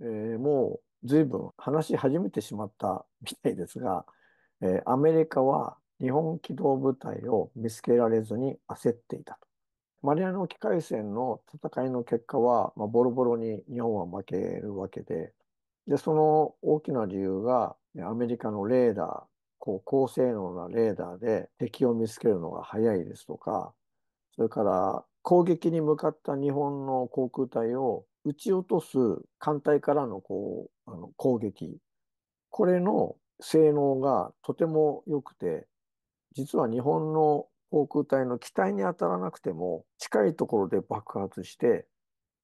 えー、もう随分話し始めてしまったみたいですが、えー、アメリカは日本機動部隊を見つけられずに焦っていたと。マリアナ沖海戦の戦いの結果は、まあ、ボロボロに日本は負けるわけで、で、その大きな理由が、アメリカのレーダー、こう高性能なレーダーで敵を見つけるのが早いですとか、それから攻撃に向かった日本の航空隊を撃ち落とす艦隊からのこうあの攻撃、これの性能がとても良くて、実は日本の航空隊の機体に当たらなくても近いところで爆発して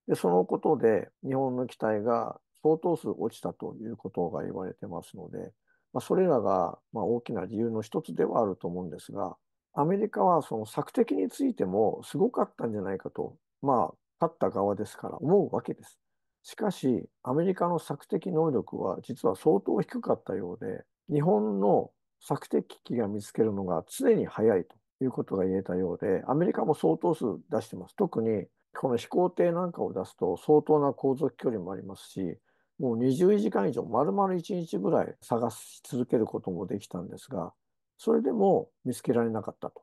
でそのことで日本の機体が相当数落ちたということが言われてますのでまあ、それらがまあ大きな理由の一つではあると思うんですが、アメリカはその策的についてもすごかったんじゃないかと、まあ、勝った側ですから思うわけです。しかし、アメリカの策的能力は実は相当低かったようで、日本の策的機器が見つけるのが常に早いということが言えたようで、アメリカも相当数出してます。特に、この飛行艇なんかを出すと相当な航続距離もありますし、もう20時間以上、丸々1日ぐらい探し続けることもできたんですが、それでも見つけられなかったと。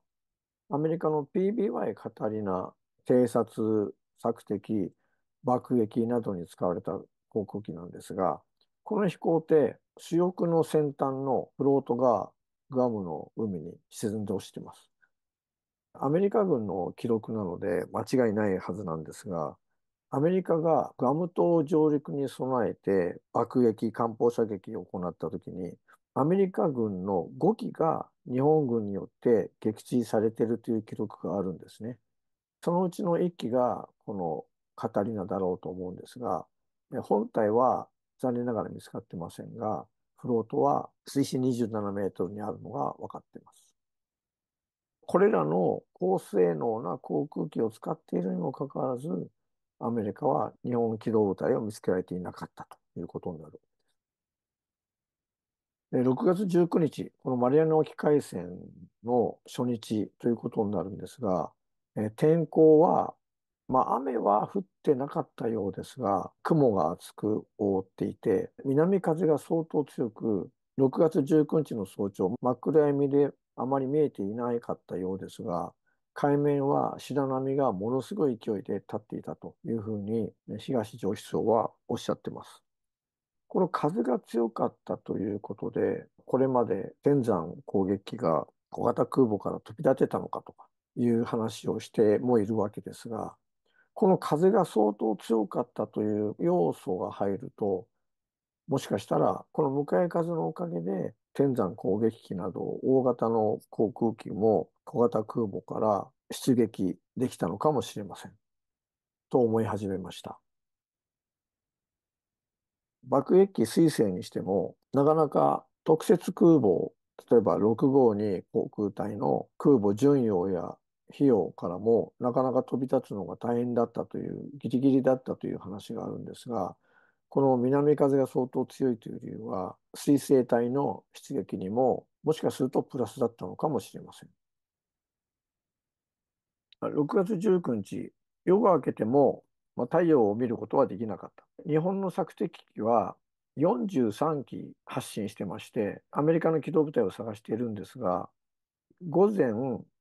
アメリカの PBY カタリナ偵察、索敵、爆撃などに使われた航空機なんですが、この飛行艇、主翼の先端のフロートがグアムの海に沈んで落ちてます。アメリカ軍の記録なので間違いないはずなんですが、アメリカがガム島上陸に備えて爆撃、艦砲射撃を行ったときに、アメリカ軍の5機が日本軍によって撃墜されているという記録があるんですね。そのうちの1機がこのカタリナだろうと思うんですが、本体は残念ながら見つかってませんが、フロートは水深27メートルにあるのが分かっています。これらの高性能な航空機を使っているにもかかわらず、アメリカは日本機動部隊を見つけられていなかったということになる。6月19日、このマリアナ沖海戦の初日ということになるんですが、天候は、まあ、雨は降ってなかったようですが、雲が厚く覆っていて、南風が相当強く、6月19日の早朝、真っ暗闇であまり見えていなかったようですが、海面は白波がものすごい勢いで立っていたというふうに東上室長はおっしゃってます。この風が強かったということで、これまで天山攻撃が小型空母から飛び立てたのかとかいう話をしてもいるわけですが、この風が相当強かったという要素が入ると、もしかしたらこの向かい風のおかげで天山攻撃機など大型の航空機も小型空母から出撃できたのかもしれません。と思い始めました。爆撃機彗星にしても、なかなか特設空母、例えば6号に航空隊の空母巡洋や費用からもなかなか飛び立つのが大変だったという、ギリギリだったという話があるんですが、この南風が相当強いという理由は、水星帯の出撃にも、もしかするとプラスだったのかもしれません。6月19日、夜が明けても、まあ、太陽を見ることはできなかった。日本の索敵機は43機発進してまして、アメリカの機動部隊を探しているんですが、午前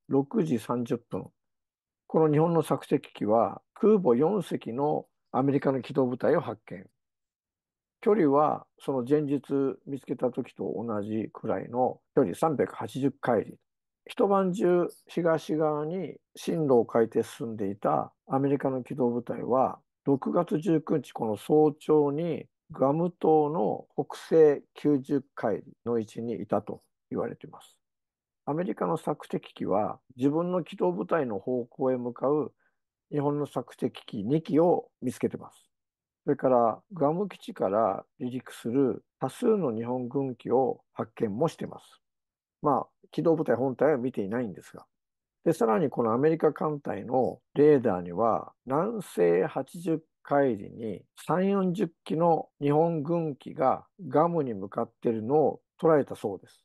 6時30分、この日本の索敵機は空母4隻のアメリカの機動部隊を発見。距離はその前日見つけた時と同じくらいの距離380海里。一晩中東側に進路を変えて進んでいたアメリカの機動部隊は6月19日この早朝にガム島の北西90海里の位置にいたと言われています。アメリカの索敵機は自分の機動部隊の方向へ向かう日本の索敵機2機を見つけてます。それからガム基地から離陸する多数の日本軍機を発見もしてます。まあ、機動部隊本体は見ていないんですが。で、さらにこのアメリカ艦隊のレーダーには、南西80海里に3、40機の日本軍機がガムに向かっているのを捉えたそうです。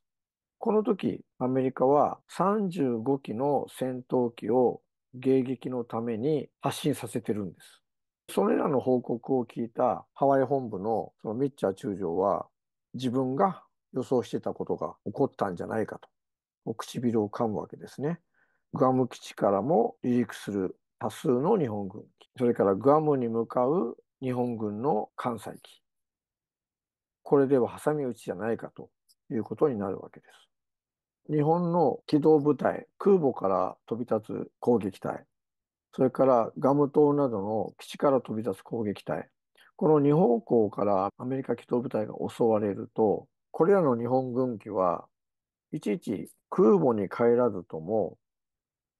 この時、アメリカは35機の戦闘機を迎撃のために発進させてるんです。それらの報告を聞いたハワイ本部のそのミッチャー中将は、自分が予想してたことが起こったんじゃないかと、唇を噛むわけですね。グアム基地からも離陸する多数の日本軍機、それからグアムに向かう日本軍の艦載機。これでは挟み撃ちじゃないかということになるわけです。日本の機動部隊、空母から飛び立つ攻撃隊、それからガム島などの基地から飛び出す攻撃隊、この2方向からアメリカ機動部隊が襲われると、これらの日本軍機はいちいち空母に帰らずとも、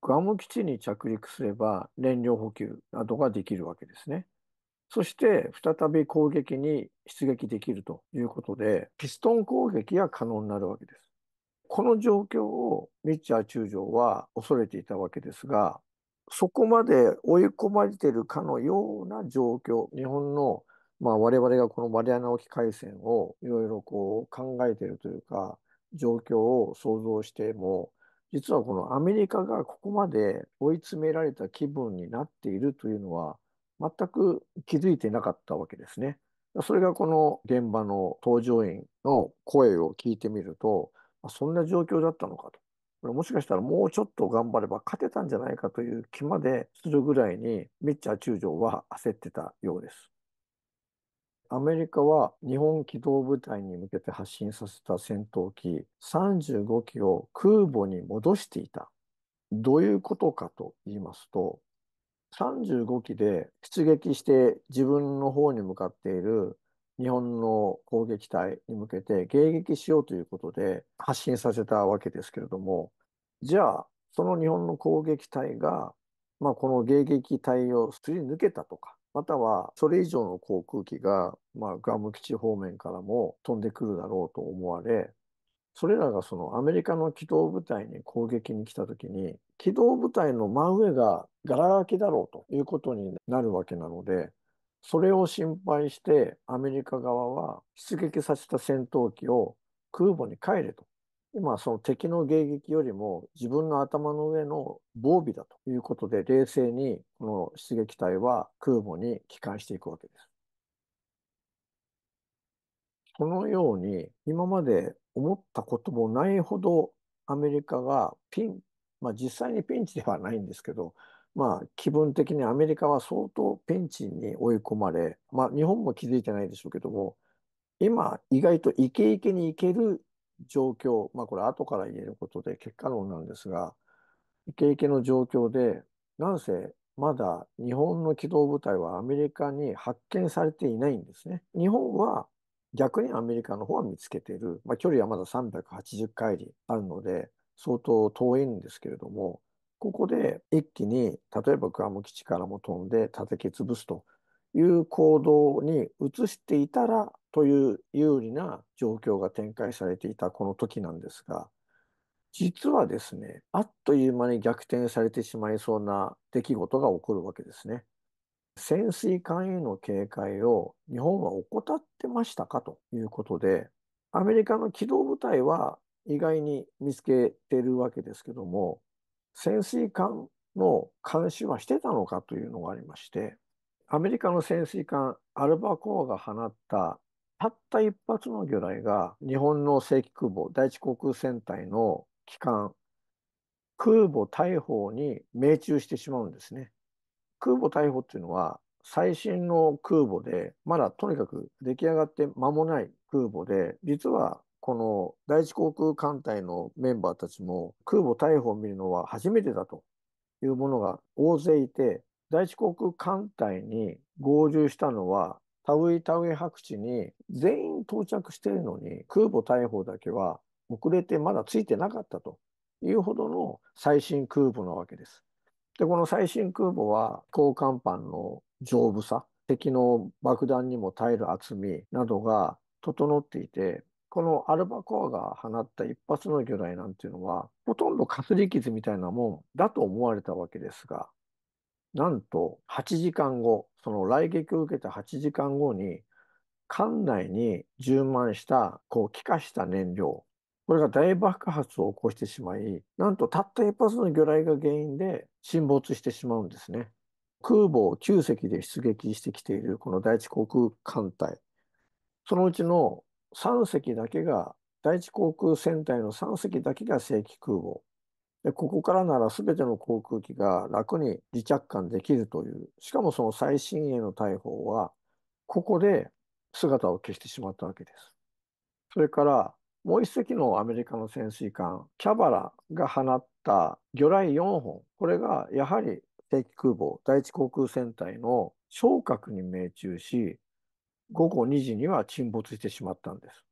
ガム基地に着陸すれば燃料補給などができるわけですね。そして再び攻撃に出撃できるということで、ピストン攻撃が可能になるわけです。この状況をミッチャー中将は恐れていたわけですが、そこまで追い込まれてるかのような状況、日本の、まあ、我々がこのマリアナ沖海戦をいろいろこう考えているというか、状況を想像しても、実はこのアメリカがここまで追い詰められた気分になっているというのは、全く気づいてなかったわけですね。それがこの現場の搭乗員の声を聞いてみると、そんな状況だったのかと。これもしかしたらもうちょっと頑張れば勝てたんじゃないかという気までするぐらいに、ミッチャー中将は焦ってたようです。アメリカは日本機動部隊に向けて発進させた戦闘機35機を空母に戻していた。どういうことかと言いますと、35機で出撃して自分の方に向かっている日本の攻撃隊に向けて迎撃しようということで発信させたわけですけれども、じゃあ、その日本の攻撃隊が、まあ、この迎撃隊をすり抜けたとか、またはそれ以上の航空機が、まあ、ム基地方面からも飛んでくるだろうと思われ、それらがそのアメリカの機動部隊に攻撃に来た時に、機動部隊の真上がガラ空きだろうということになるわけなので、それを心配してアメリカ側は出撃させた戦闘機を空母に帰れと。今、その敵の迎撃よりも自分の頭の上の防備だということで、冷静にこの出撃隊は空母に帰還していくわけです。このように、今まで思ったこともないほどアメリカがピン、まあ実際にピンチではないんですけど、まあ、気分的にアメリカは相当ペンチに追い込まれ、まあ、日本も気づいてないでしょうけども、今、意外とイケイケにいける状況、まあ、これ後から言えることで結果論なんですが、イケイケの状況で、なんせ、まだ日本の機動部隊はアメリカに発見されていないんですね。日本は逆にアメリカの方は見つけている。まあ、距離はまだ380海里あるので、相当遠いんですけれども、ここで一気に、例えばグアム基地からも飛んで叩き潰すという行動に移していたらという有利な状況が展開されていたこの時なんですが、実はですね、あっという間に逆転されてしまいそうな出来事が起こるわけですね。潜水艦への警戒を日本は怠ってましたかということで、アメリカの機動部隊は意外に見つけてるわけですけども、潜水艦の監視はしてたのかというのがありまして、アメリカの潜水艦アルバコアが放ったたった一発の魚雷が日本の正規空母第一航空戦隊の機関空母大砲に命中してしまうんですね。空母大砲っていうのは最新の空母でまだとにかく出来上がって間もない空母で実はこの第一航空艦隊のメンバーたちも空母逮捕を見るのは初めてだというものが大勢いて、第一航空艦隊に合流したのは、タウイタウイ白地に全員到着しているのに、空母逮捕だけは遅れてまだついてなかったというほどの最新空母なわけです。で、この最新空母は、高甲板の丈夫さ、敵の爆弾にも耐える厚みなどが整っていて、このアルバコアが放った一発の魚雷なんていうのは、ほとんどかすり傷みたいなもんだと思われたわけですが、なんと8時間後、その来撃を受けた8時間後に、艦内に充満した、こう、気化した燃料、これが大爆発を起こしてしまい、なんとたった一発の魚雷が原因で沈没してしまうんですね。空母を9隻で出撃してきているこの第一航空艦隊。そのうちの3隻だけが、第一航空戦隊の3隻だけが正規空母。で、ここからなら全ての航空機が楽に離着艦できるという。しかもその最新鋭の大砲は、ここで姿を消してしまったわけです。それから、もう一隻のアメリカの潜水艦、キャバラが放った魚雷4本。これがやはり正規空母、第一航空戦隊の昇格に命中し、午後2時には沈没してしまったんです。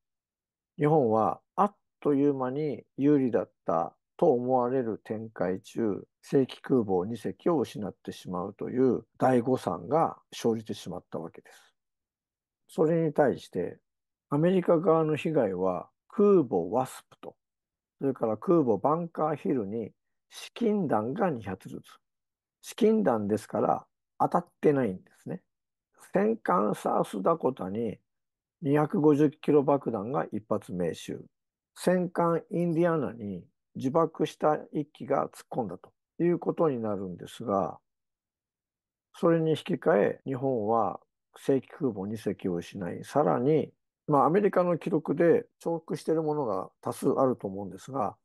日本はあっという間に有利だったと思われる展開中、正規空母2隻を失ってしまうという大誤算が生じてしまったわけです。それに対して、アメリカ側の被害は空母ワスプと、それから空母バンカーヒルに資金弾が2発ずつ。資金弾ですから当たってないんです。戦艦サウスダコタに250キロ爆弾が一発命中。戦艦インディアナに自爆した1機が突っ込んだということになるんですが、それに引き換え日本は正規空母2隻を失い、さらに、まあ、アメリカの記録で重複しているものが多数あると思うんですが、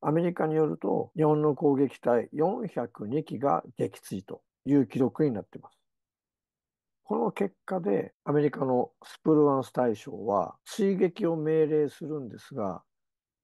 アメリカによると日本の攻撃隊402機が撃墜という記録になっています。この結果で、アメリカのスプルワンス大将は、追撃を命令するんですが、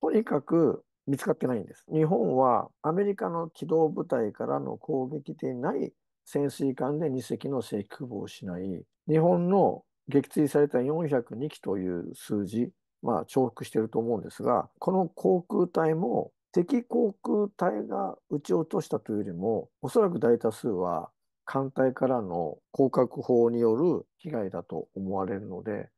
とにかく見つかってないんです。日本はアメリカの機動部隊からの攻撃でない潜水艦で2隻の正規空母を失い、日本の撃墜された402機という数字、まあ重複していると思うんですが、この航空隊も敵航空隊が撃ち落としたというよりも、おそらく大多数は艦隊からの降格法による被害だと思われるので、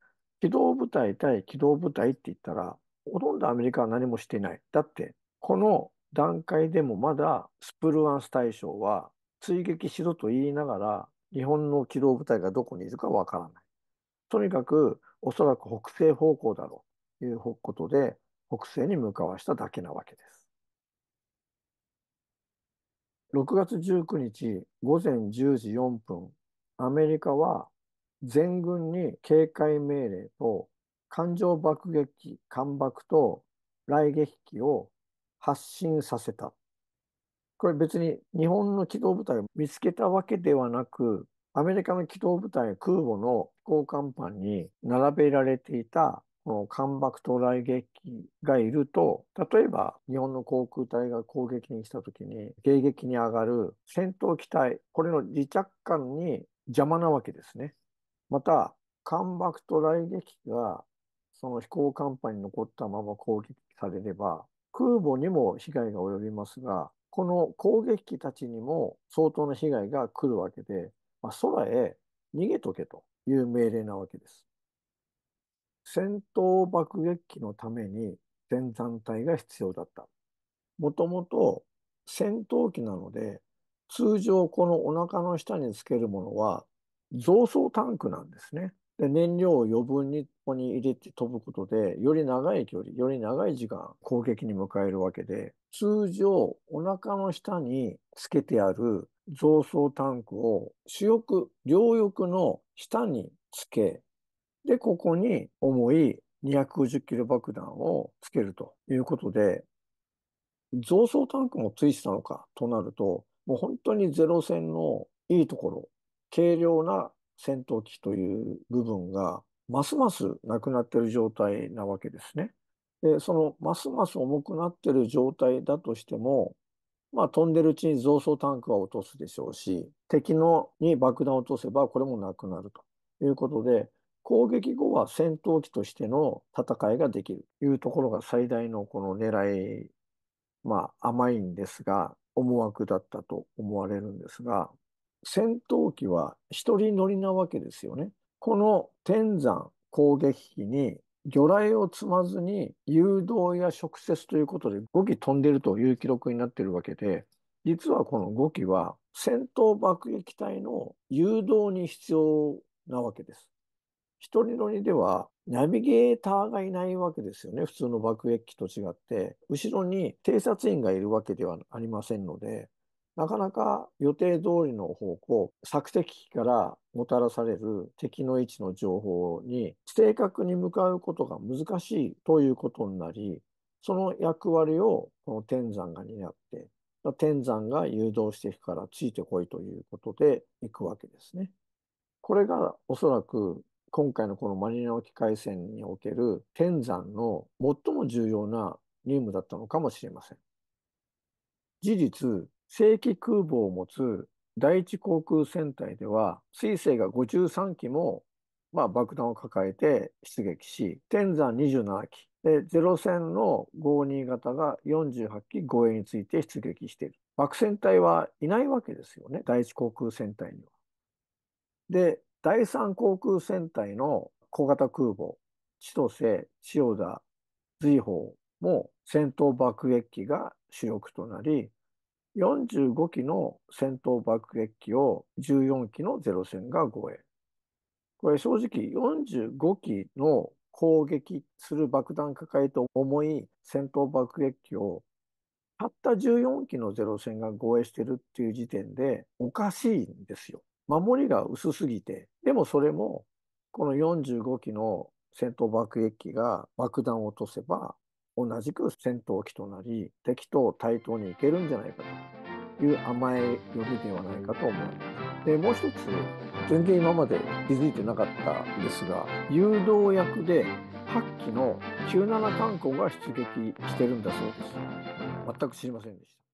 機動部隊対機動部隊って言ったら、ほとんどアメリカは何もしていない。だって、この段階でもまだスプルアンス大将は追撃しろと言いながら、日本の機動部隊がどこにいるかわからない。とにかく、おそらく北西方向だろうということで、北西に向かわしただけなわけです。6月19日午前10時4分、アメリカは全軍に警戒命令と艦上爆撃機艦爆と雷撃機を発進させた。これ別に日本の機動部隊を見つけたわけではなく、アメリカの機動部隊空母の飛行艦板に並べられていた関白と雷撃がいると、例えば日本の航空隊が攻撃に来た時に、迎撃に上がる戦闘機体、これの離着艦に邪魔なわけですね。また、関白と雷撃がその飛行甲板に残ったまま攻撃されれば、空母にも被害が及びますが、この攻撃機たちにも相当な被害が来るわけで、まあ、空へ逃げとけという命令なわけです。戦闘爆撃機のために戦山隊が必要だった。もともと戦闘機なので、通常このお腹の下につけるものは増装タンクなんですね。で燃料を余分にここに入れて飛ぶことで、より長い距離、より長い時間攻撃に迎えるわけで、通常お腹の下につけてある増装タンクを主翼、両翼の下につけ、で、ここに重い250キロ爆弾をつけるということで、増装タンクもついてたのかとなると、もう本当にゼロ戦のいいところ、軽量な戦闘機という部分が、ますますなくなってる状態なわけですね。で、その、ますます重くなってる状態だとしても、まあ飛んでるうちに増装タンクは落とすでしょうし、敵のに爆弾を落とせばこれもなくなるということで、攻撃後は戦闘機としての戦いができるというところが最大のこの狙い、まあ甘いんですが、思惑だったと思われるんですが、戦闘機は一人乗りなわけですよね。この天山攻撃機に魚雷を積まずに誘導や直接ということで5機飛んでるという記録になってるわけで、実はこの5機は戦闘爆撃隊の誘導に必要なわけです。一人乗りではナビゲーターがいないわけですよね。普通の爆撃機と違って、後ろに偵察員がいるわけではありませんので、なかなか予定通りの方向、索敵機からもたらされる敵の位置の情報に正確に向かうことが難しいということになり、その役割をこの天山が担って、天山が誘導していくからついてこいということで行くわけですね。これがおそらく今回のこのマリアナ沖海戦における天山の最も重要な任務だったのかもしれません。事実、正規空母を持つ第一航空戦隊では、水星が53機も、まあ、爆弾を抱えて出撃し、天山27機、で、ゼロ戦の52型が48機護衛について出撃している。爆戦隊はいないわけですよね、第一航空戦隊には。で、第三航空戦隊の小型空母、千歳、千代田、瑞宝も戦闘爆撃機が主力となり、45機の戦闘爆撃機を14機のゼロ戦が護衛。これ正直45機の攻撃する爆弾抱えと重い戦闘爆撃機をたった14機のゼロ戦が護衛してるっていう時点でおかしいんですよ。守りが薄すぎて、でもそれも、この45機の戦闘爆撃機が爆弾を落とせば、同じく戦闘機となり、敵と対等に行けるんじゃないかという甘えよりではないかと思います。で、もう一つ、全然今まで気づいてなかったんですが、誘導役で8機の97艦校が出撃してるんだそうです。全く知りませんでした。